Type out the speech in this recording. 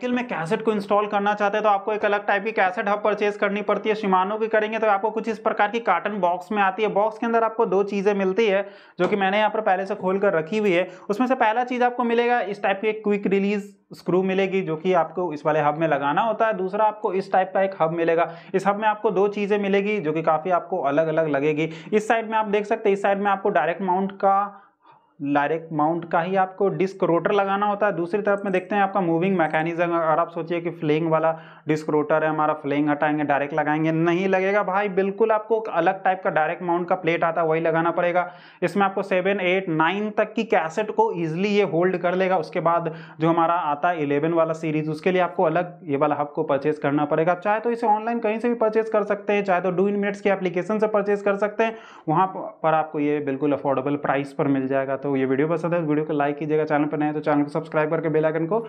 किल में कैसेट को इंस्टॉल करना चाहते हैं तो आपको एक अलग टाइप की कैसेट हब परचेज करनी पड़ती है शिमानो की करेंगे तो आपको कुछ इस प्रकार की कार्टन बॉक्स में आती है बॉक्स के अंदर आपको दो चीज़ें मिलती है जो कि मैंने यहाँ पर पहले से खोल कर रखी हुई है उसमें से पहला चीज़ आपको मिलेगा इस टाइप की क्विक रिलीज स्क्रू मिलेगी जो कि आपको इस वाले हब में लगाना होता है दूसरा आपको इस टाइप का एक हब मिलेगा इस हब में आपको दो चीज़ें मिलेगी जो कि काफ़ी आपको अलग अलग लगेगी इस साइड में आप देख सकते हैं इस साइड में आपको डायरेक्ट माउंट का डायरेक्ट माउंट का ही आपको डिस्क रोटर लगाना होता है दूसरी तरफ में देखते हैं आपका मूविंग मैकेनिज्म अगर आप सोचिए कि फ्लेइंग वाला डिस्क रोटर है हमारा फ्लेइंग हटाएंगे डायरेक्ट लगाएंगे नहीं लगेगा भाई बिल्कुल आपको अलग टाइप का डायरेक्ट माउंट का प्लेट आता है वही लगाना पड़ेगा इसमें आपको सेवन एट नाइन तक की कैसेट को ईजिली ये होल्ड कर लेगा उसके बाद जो हमारा आता है इलेवन वाला सीरीज उसके लिए आपको अलग ये वाला आपको परचेज करना पड़ेगा चाहे तो इसे ऑनलाइन कहीं से भी परचेज कर सकते हैं चाहे तो डू इन मिनट्स की एप्लीकेशन से परचेज कर सकते हैं वहाँ पर आपको ये बिल्कुल अफोर्डेबल प्राइस पर मिल जाएगा तो तो ये वीडियो पसंद है वीडियो को लाइक कीजिएगा चैनल पर नए तो चैनल को सब्सक्राइब करके बेलाइकन को